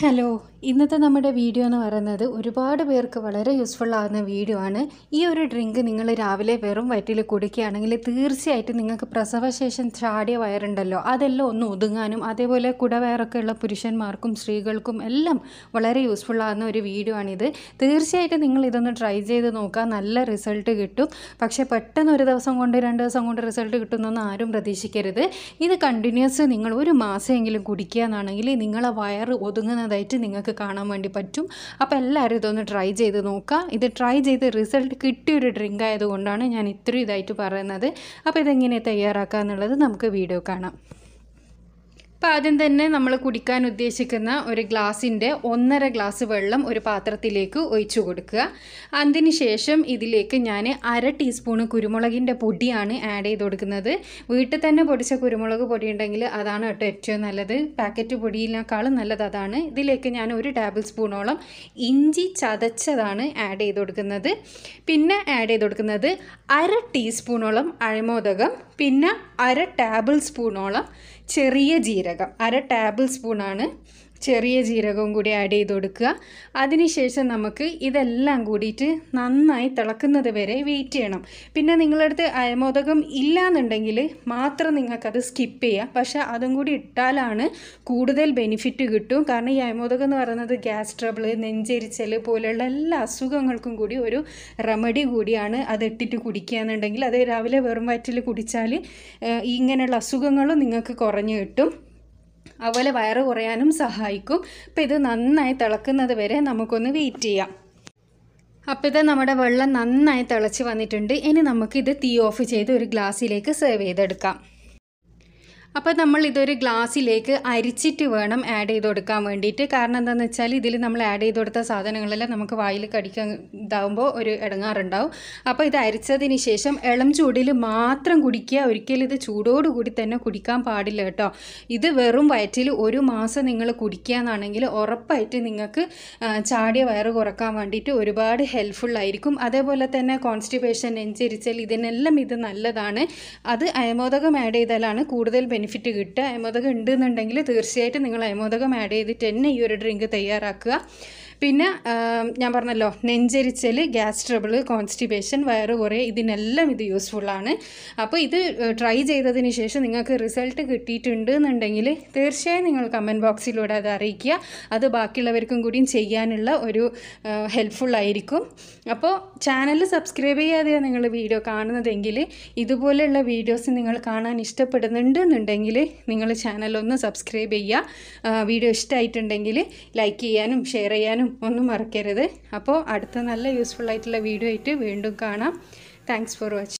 hello ഇന്നത്തെ നമ്മുടെ video എന്ന് പറയുന്നത് ഒരുപാട് പേർക്ക് വളരെ യൂസ്ഫുൾ ആകുന്ന വീഡിയോ ആണ് ഈ ഒരു ഡ്രിങ്ക് നിങ്ങൾ രാവിലെ വെറും വയറ്റിൽ കുടിക്കുകയാണെങ്കിൽ തീർച്ചയായിട്ടും നിങ്ങൾക്ക് പ്രസവശേഷം ചാടിയ വയറുണ്ടല്ലോ അതെല്ലാം ഒന്ന് ഒതുങ്ങാനും അതേപോലെ കുടവയറൊക്കെ ഉള്ള പുരുഷന്മാർക്കും സ്ത്രീകൾക്കും എല്ലാം വളരെ യൂസ്ഫുൾ ആകുന്ന ഒരു വീഡിയോ ആണിത് തീർച്ചയായിട്ടും നിങ്ങൾ ഇതൊന്ന് ട്രൈ ചെയ്ത് നോക്കുക നല്ല റിസൾട്ട് കിട്ടും പക്ഷേ പെട്ടെന്ന് ഒരു ദിവസം കൊണ്ട് രണ്ട് ദിവസം കൊണ്ട് റിസൾട്ട് കിട്ടുമെന്നൊന്നും ആരും പ്രതീക്ഷിക്കരുത് ഇത് കണ്ടിന്യൂസ് നിങ്ങൾ ഒരു മാസമെങ്കിലും കുടിക്കുക എന്നാണെങ്കിൽ നിങ്ങളെ വയറ് ഒതുങ്ങുന്ന കിട്ടുന്നതായിട്ട് നിങ്ങൾക്ക് കാണാൻ വേണ്ടി പറ്റും അപ്പോൾ എല്ലാവരും ഇതൊന്ന് ട്രൈ ചെയ്ത് നോക്കുക ഇത് ട്രൈ ചെയ്ത് റിസൾട്ട് കിട്ടിയൊരു ഡ്രിങ്ക് ആയതുകൊണ്ടാണ് ഞാൻ ഇത്രയും ഇതായിട്ട് പറയുന്നത് അപ്പോൾ ഇതെങ്ങനെ തയ്യാറാക്കുക എന്നുള്ളത് നമുക്ക് വീഡിയോ കാണാം അപ്പോൾ ആദ്യം തന്നെ നമ്മൾ കുടിക്കാൻ ഉദ്ദേശിക്കുന്ന ഒരു ഗ്ലാസിൻ്റെ ഒന്നര ഗ്ലാസ് വെള്ളം ഒരു പാത്രത്തിലേക്ക് ഒഴിച്ചു കൊടുക്കുക അതിന് ശേഷം ഇതിലേക്ക് ഞാൻ അര ടീസ്പൂണ് കുരുമുളകിൻ്റെ പൊടിയാണ് ആഡ് ചെയ്ത് കൊടുക്കുന്നത് വീട്ടിൽ തന്നെ പൊടിച്ച കുരുമുളക് പൊടി ഉണ്ടെങ്കിൽ അതാണ് കേട്ടോ ഏറ്റവും നല്ലത് പാക്കറ്റ് പൊടിയിലേക്കാളും നല്ലത് അതാണ് ഇതിലേക്ക് ഞാൻ ഒരു ടേബിൾ സ്പൂണോളം ഇഞ്ചി ചതച്ചതാണ് ആഡ് ചെയ്ത് കൊടുക്കുന്നത് പിന്നെ ആഡ് ചെയ്ത് കൊടുക്കുന്നത് അര ടീസ്പൂണോളം അഴിമോദകം പിന്നെ അര ടേബിൾ സ്പൂണോളം ചെറിയ ജീരകം അര ടേബിൾ സ്പൂണാണ് ചെറിയ ജീരകവും കൂടി ആഡ് ചെയ്ത് കൊടുക്കുക അതിനുശേഷം നമുക്ക് ഇതെല്ലാം കൂടിയിട്ട് നന്നായി തിളക്കുന്നത് വരെ വെയിറ്റ് ചെയ്യണം പിന്നെ നിങ്ങളടുത്ത് അയമോദകം ഇല്ലാന്നുണ്ടെങ്കിൽ മാത്രം നിങ്ങൾക്കത് സ്കിപ്പ് ചെയ്യാം പക്ഷെ അതും കൂടി ഇട്ടാലാണ് കൂടുതൽ ബെനിഫിറ്റ് കിട്ടും കാരണം ഈ അയമോദകം എന്ന് പറയുന്നത് ഗ്യാസ് ട്രബിൾ നെഞ്ചരിച്ചൽ പോലെയുള്ള എല്ലാ അസുഖങ്ങൾക്കും കൂടി ഒരു റെമഡി കൂടിയാണ് അത് ഇട്ടിട്ട് കുടിക്കുക എന്നുണ്ടെങ്കിൽ അത് രാവിലെ വെറും വയറ്റിൽ കുടിച്ചാൽ ഇങ്ങനെയുള്ള അസുഖങ്ങളും നിങ്ങൾക്ക് കുറഞ്ഞു കിട്ടും അതുപോലെ വയറ് കുറയാനും സഹായിക്കും അപ്പോൾ ഇത് നന്നായി തിളക്കുന്നത് വരെ നമുക്കൊന്ന് വെയിറ്റ് ചെയ്യാം അപ്പോൾ ഇത് നമ്മുടെ വെള്ളം നന്നായി തിളച്ച് വന്നിട്ടുണ്ട് ഇനി നമുക്കിത് തീ ഓഫ് ചെയ്ത് ഒരു ഗ്ലാസ്സിലേക്ക് സെർവ് ചെയ്തെടുക്കാം അപ്പോൾ നമ്മൾ ഇതൊരു ഗ്ലാസ്സിലേക്ക് അരിച്ചിട്ട് വേണം ആഡ് ചെയ്ത് കൊടുക്കാൻ വേണ്ടിയിട്ട് കാരണം എന്താണെന്ന് വെച്ചാൽ ഇതിൽ നമ്മൾ ആഡ് ചെയ്ത് കൊടുത്ത സാധനങ്ങളെല്ലാം നമുക്ക് വായിൽ കടിക്കാൻ ഇതാകുമ്പോൾ ഒരു ഇടങ്ങാറുണ്ടാവും അപ്പോൾ ഇത് അരിച്ചതിന് ശേഷം ഇളം ചൂടിൽ മാത്രം കുടിക്കുക ഒരിക്കലും ഇത് ചൂടോടുകൂടി തന്നെ കുടിക്കാൻ പാടില്ല കേട്ടോ ഇത് വെറും വയറ്റിൽ ഒരു മാസം നിങ്ങൾ കുടിക്കുക എന്നാണെങ്കിൽ ഉറപ്പായിട്ട് നിങ്ങൾക്ക് ചാടിയ വയറ് കുറക്കാൻ വേണ്ടിയിട്ട് ഒരുപാട് ഹെൽപ്ഫുൾ ആയിരിക്കും അതേപോലെ തന്നെ കോൺസ്റ്റിപ്പേഷൻ അനുസരിച്ചാൽ ഇതിനെല്ലാം ഇത് നല്ലതാണ് അത് അയമോദകം ആഡ് ചെയ്താലാണ് കൂടുതൽ ബെനിഫിറ്റ് ബെനിഫിറ്റ് കിട്ടുക അയമോദകം ഉണ്ടെന്നുണ്ടെങ്കിൽ തീർച്ചയായിട്ടും നിങ്ങൾ അയമോദകം ആഡ് ചെയ്തിട്ട് തന്നെ ഈ ഒരു ഡ്രിങ്ക് തയ്യാറാക്കുക പിന്നെ ഞാൻ പറഞ്ഞല്ലോ നെഞ്ചരിച്ചൽ ഗ്യാസ് ട്രബിൾ കോൺസ്റ്റിപേഷൻ വയറ് കുറേ ഇതിനെല്ലാം ഇത് യൂസ്ഫുള്ളാണ് അപ്പോൾ ഇത് ട്രൈ ചെയ്തതിന് ശേഷം നിങ്ങൾക്ക് റിസൾട്ട് കിട്ടിയിട്ടുണ്ട് എന്നുണ്ടെങ്കിൽ തീർച്ചയായും നിങ്ങൾ കമൻറ്റ് ബോക്സിലൂടെ അത് അറിയിക്കുക അത് ബാക്കിയുള്ളവർക്കും കൂടിയും ചെയ്യാനുള്ള ഒരു ഹെൽപ്ഫുള്ളായിരിക്കും അപ്പോൾ ചാനൽ സബ്സ്ക്രൈബ് ചെയ്യാതെയാണ് നിങ്ങൾ വീഡിയോ കാണുന്നതെങ്കിൽ ഇതുപോലെയുള്ള വീഡിയോസ് നിങ്ങൾ കാണാൻ ഇഷ്ടപ്പെടുന്നുണ്ട് എന്നുണ്ടെങ്കിൽ നിങ്ങൾ ചാനലൊന്ന് സബ്സ്ക്രൈബ് ചെയ്യുക വീഡിയോ ഇഷ്ടമായിട്ടുണ്ടെങ്കിൽ ലൈക്ക് ചെയ്യാനും ഷെയർ ചെയ്യാനും ഒന്നും മറക്കരുത് അപ്പോൾ അടുത്ത നല്ല യൂസ്ഫുൾ ആയിട്ടുള്ള വീഡിയോ ആയിട്ട് വീണ്ടും കാണാം താങ്ക്സ് ഫോർ വാച്ചിങ്